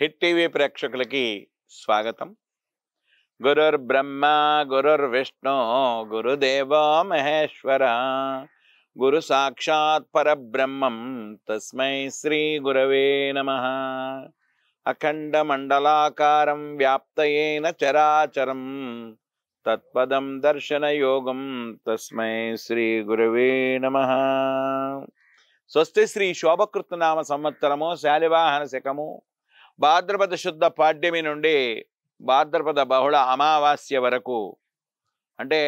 hit TV ప్రేక్షకులకి స్వాగతం గురుర్ బ్రహ్మ గురుర్ విష్ణు గురుదేవ మహేశ్వర గురు సాక్షాత్ పరబ్రహ్మం తస్మై శ్రీ గురవే నమ అఖండ మండలాకారం వ్యాప్తయేన చరాచరం తత్పదం దర్శనయోగం తస్మై శ్రీ గురవే నమ స్వస్తి శ్రీ శోభకృతనామ సంవత్సరము శాలివాహన శకము భాద్రపద శుద్ధ పాడ్యమి నుండి భాద్రపద బహుళ అమావాస్య వరకు అంటే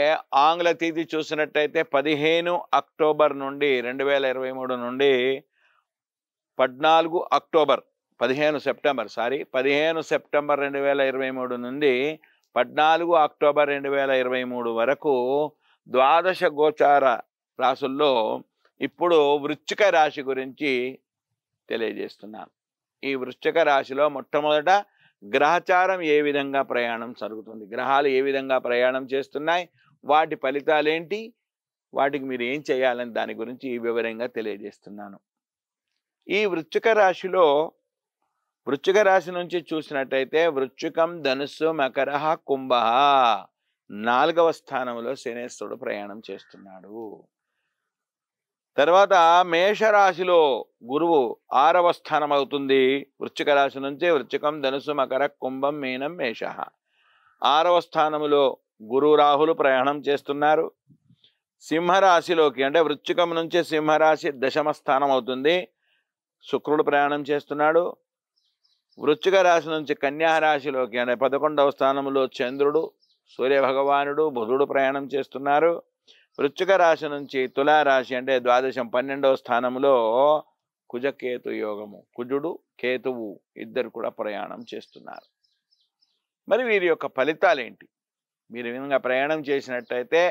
ఆంగ్ల తీది చూసినట్టయితే పదిహేను అక్టోబర్ నుండి రెండు వేల ఇరవై మూడు నుండి పద్నాలుగు అక్టోబర్ పదిహేను సెప్టెంబర్ సారీ పదిహేను సెప్టెంబర్ రెండు వేల ఇరవై మూడు నుండి పద్నాలుగు అక్టోబర్ రెండు వేల ఇరవై మూడు వరకు ద్వాదశ గోచార రాసుల్లో ఇప్పుడు వృచ్చిక రాశి గురించి తెలియజేస్తున్నాను ఈ వృశ్చిక రాశిలో మొట్టమొదట గ్రహచారం ఏ విధంగా ప్రయాణం జరుగుతుంది గ్రహాలు ఏ విధంగా ప్రయాణం చేస్తున్నాయి వాటి ఫలితాలేంటి వాటికి మీరు ఏం చేయాలని దాని గురించి ఈ వివరంగా తెలియజేస్తున్నాను ఈ వృచ్చిక రాశిలో వృచ్చిక రాశి నుంచి చూసినట్టయితే వృచ్చికం ధనుస్సు మకర కుంభ నాలుగవ స్థానంలో శనేశ్వరుడు ప్రయాణం చేస్తున్నాడు తర్వాత మేషరాశిలో గురువు ఆరవ స్థానం అవుతుంది వృశ్చిక రాశి నుంచే వృశ్చికం ధనుసు మకర కుంభం మీనం మేష ఆరవ స్థానములో గురు రాహులు ప్రయాణం చేస్తున్నారు సింహరాశిలోకి అంటే వృశ్చికం నుంచే సింహరాశి దశమ స్థానం అవుతుంది శుక్రుడు ప్రయాణం చేస్తున్నాడు వృశ్చిక రాశి నుంచి కన్యారాశిలోకి అంటే పదకొండవ స్థానంలో చంద్రుడు సూర్యభగవానుడు బుధుడు ప్రయాణం చేస్తున్నారు వృచ్చిక రాశి నుంచి తులారాశి అంటే ద్వాదశం పన్నెండవ స్థానంలో కుజకేతు యోగము కుజుడు కేతువు ఇద్దరు కూడా ప్రయాణం చేస్తున్నారు మరి వీరి యొక్క ఫలితాలు ఏంటి మీరు విధంగా ప్రయాణం చేసినట్టయితే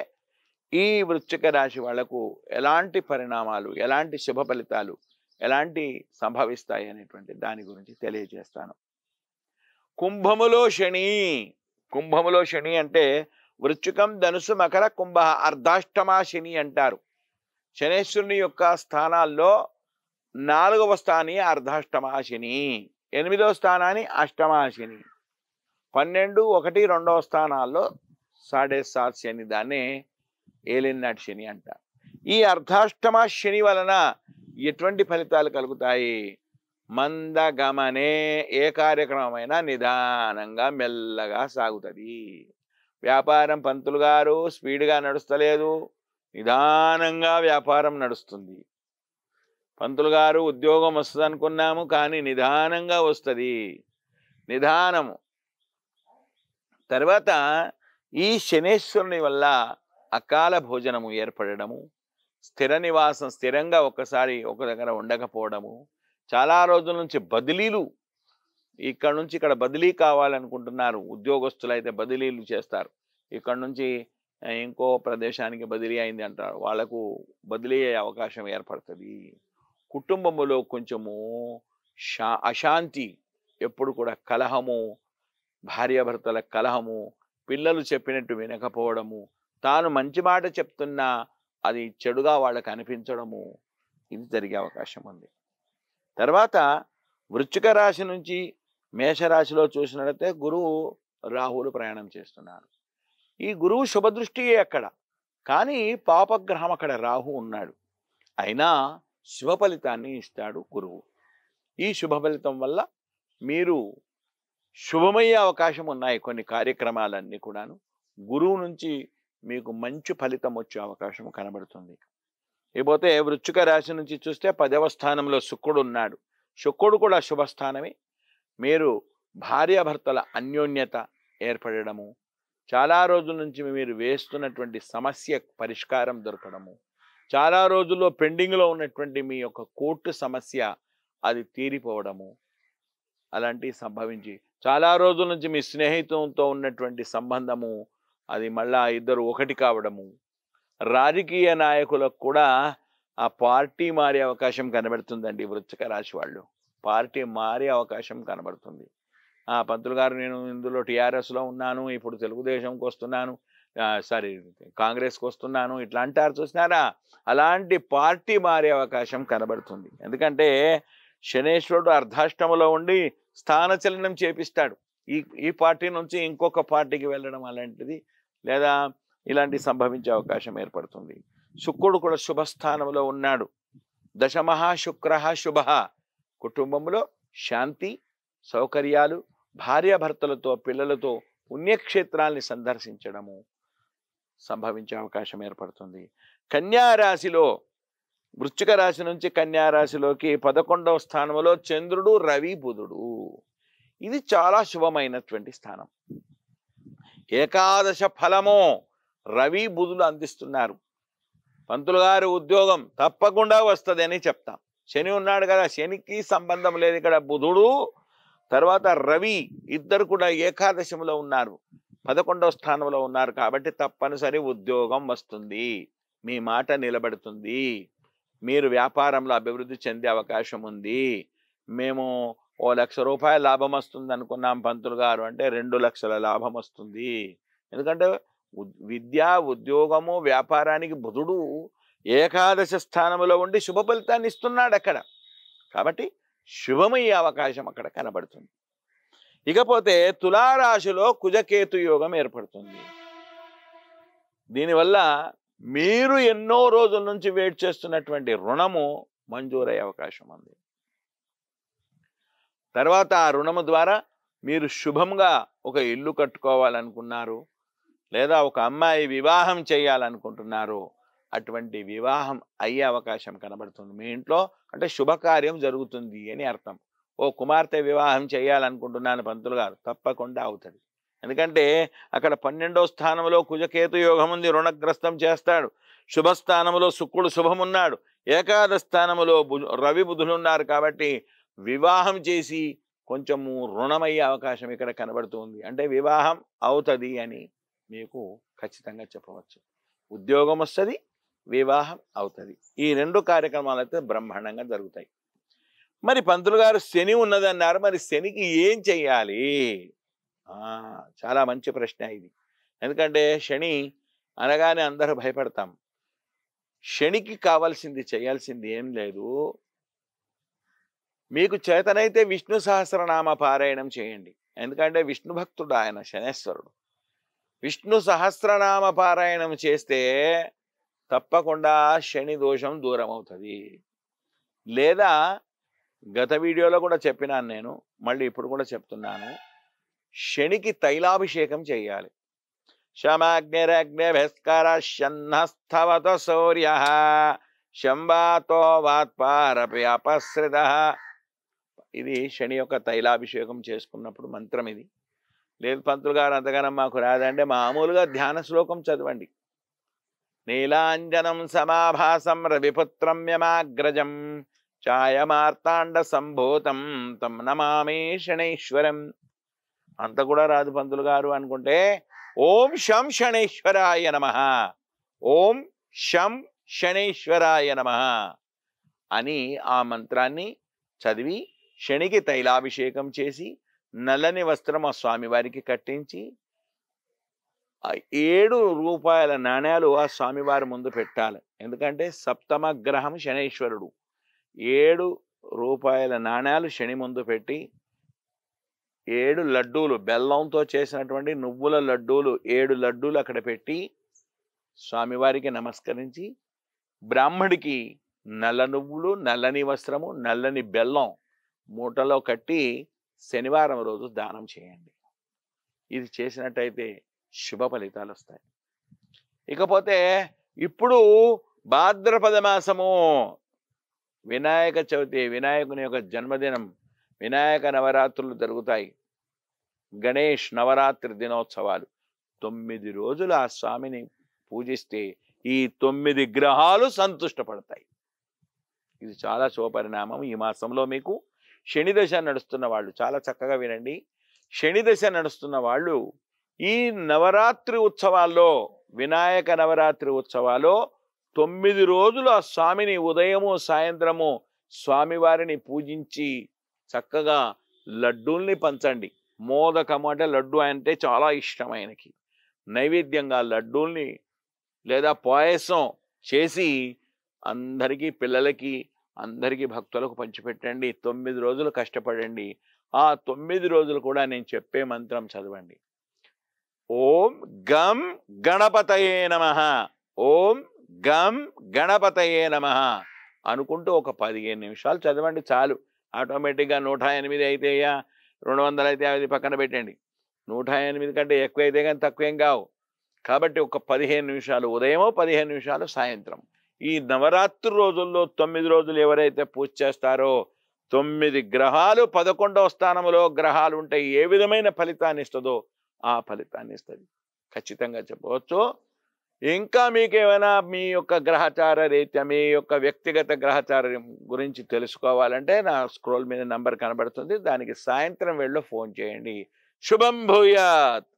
ఈ వృచ్చిక రాశి వాళ్లకు ఎలాంటి పరిణామాలు ఎలాంటి శుభ ఫలితాలు ఎలాంటి సంభవిస్తాయి అనేటువంటి దాని గురించి తెలియజేస్తాను కుంభములో శని కుంభములో శని అంటే వృచ్చుకం ధనుసు మకర కుంభ అర్ధాష్టమా శని అంటారు శనేశ్వరుని యొక్క స్థానాల్లో నాలుగవ స్థాని అర్ధాష్టమా శని ఎనిమిదవ స్థానాన్ని అష్టమా శని పన్నెండు ఒకటి రెండవ స్థానాల్లో సాడే సాత్ శని దాన్నే ఏలినాటి శని అంటారు ఈ అర్ధాష్టమ శని వలన ఎటువంటి ఫలితాలు కలుగుతాయి మందగమనే ఏ కార్యక్రమమైనా నిదానంగా మెల్లగా సాగుతుంది వ్యాపారం పంతులు గారు స్పీడ్గా నడుస్తలేదు నిదానంగా వ్యాపారం నడుస్తుంది పంతులు గారు ఉద్యోగం వస్తుంది అనుకున్నాము కానీ నిదానంగా వస్తుంది నిదానము తర్వాత ఈ శనేశ్వరుని వల్ల అకాల భోజనము ఏర్పడము స్థిర నివాసం స్థిరంగా ఒక్కసారి ఒక దగ్గర ఉండకపోవడము చాలా రోజుల నుంచి బదిలీలు ఇక్కడ నుంచి ఇక్కడ బదిలీ కావాలనుకుంటున్నారు ఉద్యోగస్తులు అయితే బదిలీలు చేస్తారు ఇక్కడ నుంచి ఇంకో ప్రదేశానికి బదిలీ అయింది అంటారు వాళ్లకు బదిలీ అయ్యే అవకాశం ఏర్పడుతుంది కుటుంబములో కొంచెము అశాంతి ఎప్పుడు కూడా కలహము భార్యాభర్తల కలహము పిల్లలు చెప్పినట్టు వినకపోవడము తాను మంచి మాట చెప్తున్నా అది చెడుగా వాళ్ళకు అనిపించడము ఇది జరిగే అవకాశం ఉంది తర్వాత వృచ్చిక రాశి నుంచి మేషరాశిలో చూసినట్లయితే గురువు రాహులు ప్రయాణం చేస్తున్నారు ఈ గురువు శుభదృష్టి అక్కడ కానీ పాపగ్రహం అక్కడ రాహు ఉన్నాడు అయినా శుభ ఫలితాన్ని ఇస్తాడు గురువు ఈ శుభ ఫలితం వల్ల మీరు శుభమయ్యే అవకాశం ఉన్నాయి కొన్ని కార్యక్రమాలన్నీ కూడాను గురువు నుంచి మీకు మంచి ఫలితం వచ్చే అవకాశం కనబడుతుంది ఇకపోతే వృచ్చిక రాశి నుంచి చూస్తే పదవ స్థానంలో శుక్రుడు ఉన్నాడు శుక్రుడు కూడా శుభస్థానమే మీరు భార్యాభర్తల అన్యోన్యత ఏర్పడము చాలా రోజుల నుంచి మీరు వేస్తున్నటువంటి సమస్య పరిష్కారం దొరకడము చాలా రోజుల్లో పెండింగ్లో ఉన్నటువంటి మీ యొక్క కోర్టు సమస్య అది తీరిపోవడము అలాంటివి సంభవించి చాలా రోజుల నుంచి మీ స్నేహితులతో ఉన్నటువంటి సంబంధము అది మళ్ళా ఇద్దరు ఒకటి కావడము రాజకీయ నాయకులకు కూడా ఆ పార్టీ మారే అవకాశం కనబడుతుందండి వృత్తిక రాశి వాళ్ళు పార్టీ మారే అవకాశం కనబడుతుంది ఆ పంతులు గారు నేను ఇందులో టీఆర్ఎస్లో ఉన్నాను ఇప్పుడు తెలుగుదేశంకి వస్తున్నాను సారీ కాంగ్రెస్కి వస్తున్నాను ఇట్లా అంటారు చూసినారా అలాంటి పార్టీ మారే అవకాశం కనబడుతుంది ఎందుకంటే శనేశ్వరుడు అర్ధాష్టములో ఉండి స్థానచలనం చేపిస్తాడు ఈ ఈ పార్టీ నుంచి ఇంకొక పార్టీకి వెళ్ళడం అలాంటిది లేదా ఇలాంటి సంభవించే అవకాశం ఏర్పడుతుంది శుక్రుడు కూడా శుభస్థానంలో ఉన్నాడు దశమహ శుక్ర శుభ కుటుంబంలో శాంతి సౌకర్యాలు భార్యాభర్తలతో పిల్లలతో పుణ్యక్షేత్రాల్ని సందర్శించడము సంభవించే అవకాశం ఏర్పడుతుంది కన్యారాశిలో వృశ్చిక రాశి నుంచి కన్యారాశిలోకి పదకొండవ స్థానంలో చంద్రుడు రవి బుధుడు ఇది చాలా శుభమైనటువంటి స్థానం ఏకాదశ ఫలము రవి బుధులు అందిస్తున్నారు పంతులు గారు ఉద్యోగం తప్పకుండా వస్తుందని చెప్తాం శని ఉన్నాడు కదా శనికి సంబంధం లేదు ఇక్కడ బుధుడు తర్వాత రవి ఇద్దరు కూడా ఏకాదశిలో ఉన్నారు పదకొండవ స్థానంలో ఉన్నారు కాబట్టి తప్పనిసరి ఉద్యోగం వస్తుంది మీ మాట నిలబడుతుంది మీరు వ్యాపారంలో అభివృద్ధి చెందే అవకాశం ఉంది మేము ఓ లక్ష రూపాయల లాభం వస్తుంది అనుకున్నాం పంతులు గారు అంటే రెండు లక్షల లాభం వస్తుంది ఎందుకంటే విద్య ఉద్యోగము వ్యాపారానికి బుధుడు ఏకాదశ స్థానంలో ఉండి శుభ ఫలితాన్ని ఇస్తున్నాడు అక్కడ కాబట్టి శుభమయ్యే అవకాశం అక్కడ కనబడుతుంది ఇకపోతే తులారాశిలో కుజకేతు యోగం ఏర్పడుతుంది దీనివల్ల మీరు ఎన్నో రోజుల నుంచి వెయిట్ చేస్తున్నటువంటి రుణము మంజూరయ్యే అవకాశం ఉంది తర్వాత ఆ రుణము ద్వారా మీరు శుభంగా ఒక ఇల్లు కట్టుకోవాలనుకున్నారు లేదా ఒక అమ్మాయి వివాహం చేయాలనుకుంటున్నారు అటువంటి వివాహం అయ్యే అవకాశం కనబడుతుంది మీ ఇంట్లో అంటే శుభకార్యం జరుగుతుంది అని అర్థం ఓ కుమార్తె వివాహం చేయాలనుకుంటున్నాను పంతులు గారు తప్పకుండా అవుతుంది ఎందుకంటే అక్కడ పన్నెండో స్థానంలో కుజకేతు యోగం ఉంది రుణగ్రస్తం చేస్తాడు శుభస్థానంలో శుక్రుడు శుభమున్నాడు ఏకాదశ స్థానంలో రవి బుధులున్నారు కాబట్టి వివాహం చేసి కొంచెము రుణమయ్యే అవకాశం ఇక్కడ కనబడుతుంది అంటే వివాహం అవుతుంది అని మీకు ఖచ్చితంగా చెప్పవచ్చు ఉద్యోగం వస్తుంది వివాహం అవుతుంది ఈ రెండు కార్యక్రమాలు అయితే బ్రహ్మాండంగా జరుగుతాయి మరి పంతులు గారు శని ఉన్నదన్నారు మరి శనికి ఏం చెయ్యాలి చాలా మంచి ప్రశ్న ఇది ఎందుకంటే శని అనగానే అందరూ భయపడతాం శనికి కావాల్సింది చేయాల్సింది ఏం లేదు మీకు చేతనైతే విష్ణు సహస్రనామ పారాయణం చేయండి ఎందుకంటే విష్ణు భక్తుడు ఆయన శనేశ్వరుడు విష్ణు సహస్రనామ పారాయణం చేస్తే తప్పకుండా శని దోషం దూరం అవుతుంది లేదా గత వీడియోలో కూడా చెప్పినాను నేను మళ్ళీ ఇప్పుడు కూడా చెప్తున్నాను శనికి తైలాభిషేకం చేయాలి శమాగ్నిరగ్నిభిస్కరన్నస్తవత సౌర్య శంబాతో వాత్పారపి అపశ్రిత ఇది శని యొక్క తైలాభిషేకం చేసుకున్నప్పుడు మంత్రం ఇది లేదు పంతులు గారు అంతగానం మాకు రాదంటే మామూలుగా ధ్యాన శ్లోకం చదవండి నీలాంజనం సమాభాసం రవిపుత్రం యమాగ్రజం ఛాయమార్తాండ సంభూతం తం నమామే శనైశ్వరం అంత కూడా రాదు పంతులు గారు అనుకుంటే ఓం శం శనేశ్వరాయ నమ ఓం శం శనేశ్వరాయ నమ అని ఆ మంత్రాన్ని చదివి శనికి తైలాభిషేకం చేసి నల్లని వస్త్రం ఆ స్వామివారికి కట్టించి ఏడు రూపాయల నాణ్యాలు ఆ స్వామివారి ముందు పెట్టాలి ఎందుకంటే సప్తమ గ్రహం శనైశ్వరుడు ఏడు రూపాయల నాణ్యాలు శని ముందు పెట్టి ఏడు లడ్డూలు బెల్లంతో చేసినటువంటి నువ్వుల లడ్డూలు ఏడు లడ్డూలు అక్కడ పెట్టి స్వామివారికి నమస్కరించి బ్రాహ్మడికి నల్ల నువ్వులు నల్లని వస్త్రము నల్లని బెల్లం మూటలో కట్టి శనివారం రోజు దానం చేయండి ఇది చేసినట్టయితే శుభ ఫలితాలు వస్తాయి ఇకపోతే ఇప్పుడు భాద్రపద మాసము వినాయక చవితి వినాయకుని యొక్క జన్మదినం వినాయక నవరాత్రులు జరుగుతాయి గణేష్ నవరాత్రి దినోత్సవాలు తొమ్మిది రోజులు ఆ స్వామిని పూజిస్తే ఈ తొమ్మిది గ్రహాలు సంతుష్టపడతాయి ఇది చాలా శుభపరిణామం ఈ మాసంలో మీకు శనిదశ నడుస్తున్న వాళ్ళు చాలా చక్కగా వినండి శనిదశ నడుస్తున్న వాళ్ళు ఈ నవరాత్రి ఉత్సవాల్లో వినాయక నవరాత్రి ఉత్సవాలు తొమ్మిది రోజులు ఆ స్వామిని ఉదయము సాయంత్రము స్వామివారిని పూజించి చక్కగా లడ్డూల్ని పంచండి మోదకము అంటే లడ్డు అంటే చాలా ఇష్టం ఆయనకి నైవేద్యంగా లడ్డూల్ని లేదా పాయసం చేసి అందరికీ పిల్లలకి అందరికీ భక్తులకు పంచిపెట్టండి తొమ్మిది రోజులు కష్టపడండి ఆ తొమ్మిది రోజులు కూడా నేను చెప్పే మంత్రం చదవండి ఓం గం గణపతయే నమ ఓం గం గణపతయే నమ అనుకుంటూ ఒక పదిహేను నిమిషాలు చదవండి చాలు ఆటోమేటిక్గా నూట ఎనిమిది అయితే రెండు వందలు అయితే అది పక్కన పెట్టండి నూట ఎనిమిది కంటే ఎక్కువ అయితే కానీ తక్కువేం కావు కాబట్టి ఒక పదిహేను నిమిషాలు ఉదయమో పదిహేను నిమిషాలు సాయంత్రం ఈ నవరాత్రి రోజుల్లో తొమ్మిది రోజులు ఎవరైతే పూజ చేస్తారో తొమ్మిది గ్రహాలు పదకొండవ స్థానంలో గ్రహాలు ఉంటే ఏ విధమైన ఫలితాన్ని ఇస్తుందో ఆ ఫలితాన్ని ఇస్తుంది ఖచ్చితంగా చెప్పవచ్చు ఇంకా మీకు ఏమైనా మీ యొక్క గ్రహచార రీత్యా మీ యొక్క వ్యక్తిగత గ్రహచార గురించి తెలుసుకోవాలంటే నా స్క్రోల్ మీద నంబర్ కనబడుతుంది దానికి సాయంత్రం వెళ్ళి ఫోన్ చేయండి శుభం భూయాత్